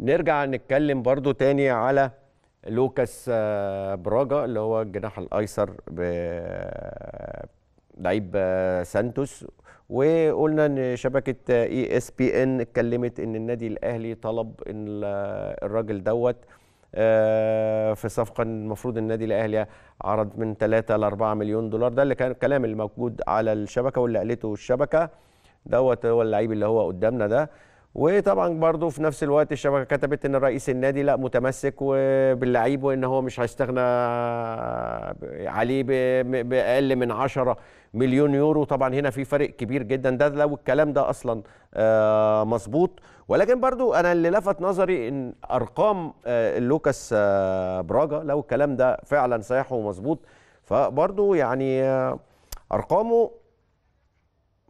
نرجع نتكلم برضو تاني على لوكاس آه، براجا اللي هو الجناح الايسر ب لعيب آه، سانتوس وقلنا ان شبكه اي اس بي ان اتكلمت ان النادي الاهلي طلب ان آه، الراجل دوت في صفقه المفروض النادي الاهلي عرض من 3 ل 4 مليون دولار ده اللي كان الكلام اللي موجود على الشبكه واللي قالته الشبكه دوت هو اللعيب اللي هو قدامنا ده وطبعا برضو في نفس الوقت الشبكه كتبت ان رئيس النادي لا متمسك باللعيب وان هو مش هيستغنى عليه باقل من 10 مليون يورو طبعا هنا في فرق كبير جدا ده لو الكلام ده اصلا آه، مظبوط ولكن برضو انا اللي لفت نظري ان ارقام آه، لوكاس آه، براجا لو الكلام ده فعلا صحيح ومظبوط فبرضو يعني ارقامه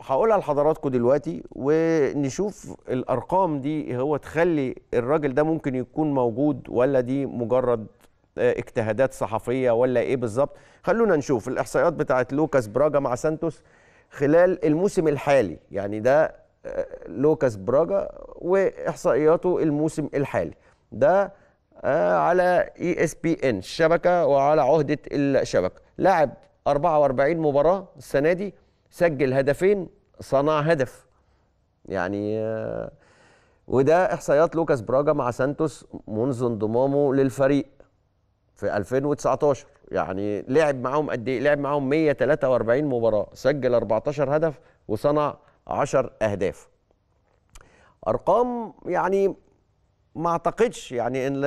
هقولها لحضراتكم دلوقتي ونشوف الارقام دي هو تخلي الراجل ده ممكن يكون موجود ولا دي مجرد آه، اجتهادات صحفيه ولا ايه بالظبط خلونا نشوف الاحصائيات بتاعه لوكاس براجا مع سانتوس خلال الموسم الحالي يعني ده آه، لوكاس براجا واحصائياته الموسم الحالي ده آه، على اي e اس بي ان الشبكه وعلى عهده الشبكه لاعب 44 مباراه السنه دي سجل هدفين صنع هدف يعني وده احصائيات لوكاس براجا مع سانتوس منذ انضمامه للفريق في 2019 يعني لعب معاهم قد ايه لعب معاهم 143 مباراه سجل 14 هدف وصنع 10 اهداف ارقام يعني ما اعتقدش يعني ان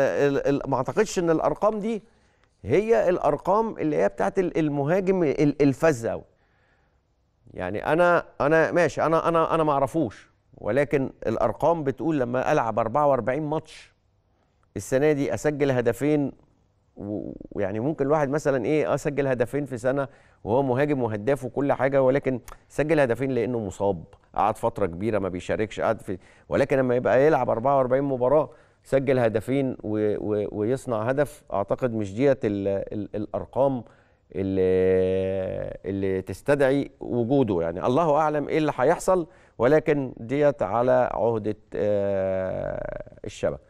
ما اعتقدش ان الارقام دي هي الارقام اللي هي بتاعت المهاجم الفذ قوي يعني انا انا ماشي انا انا انا ما اعرفوش ولكن الارقام بتقول لما العب 44 ماتش السنه دي اسجل هدفين ويعني ممكن الواحد مثلا ايه اسجل آه، هدفين في سنه وهو مهاجم وهداف وكل حاجه ولكن سجل هدفين لانه مصاب قعد فتره كبيره ما بيشاركش قعد في ولكن لما يبقى يلعب 44 مباراه سجل هدفين و... و... ويصنع هدف اعتقد مش ديت الارقام اللي اللي تستدعي وجوده يعني الله اعلم ايه اللي هيحصل ولكن ديت على عهده آه، الشبكه